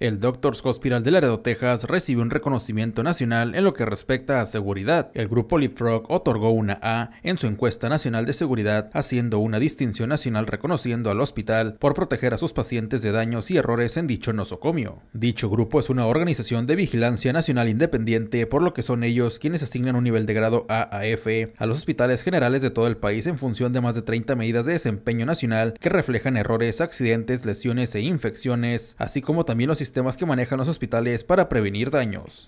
El Doctors Hospital de Laredo, Texas recibe un reconocimiento nacional en lo que respecta a seguridad. El grupo LeapFrog otorgó una A en su encuesta nacional de seguridad, haciendo una distinción nacional reconociendo al hospital por proteger a sus pacientes de daños y errores en dicho nosocomio. Dicho grupo es una organización de vigilancia nacional independiente, por lo que son ellos quienes asignan un nivel de grado A a F a los hospitales generales de todo el país en función de más de 30 medidas de desempeño nacional que reflejan errores, accidentes, lesiones e infecciones, así como también los sistemas que manejan los hospitales para prevenir daños.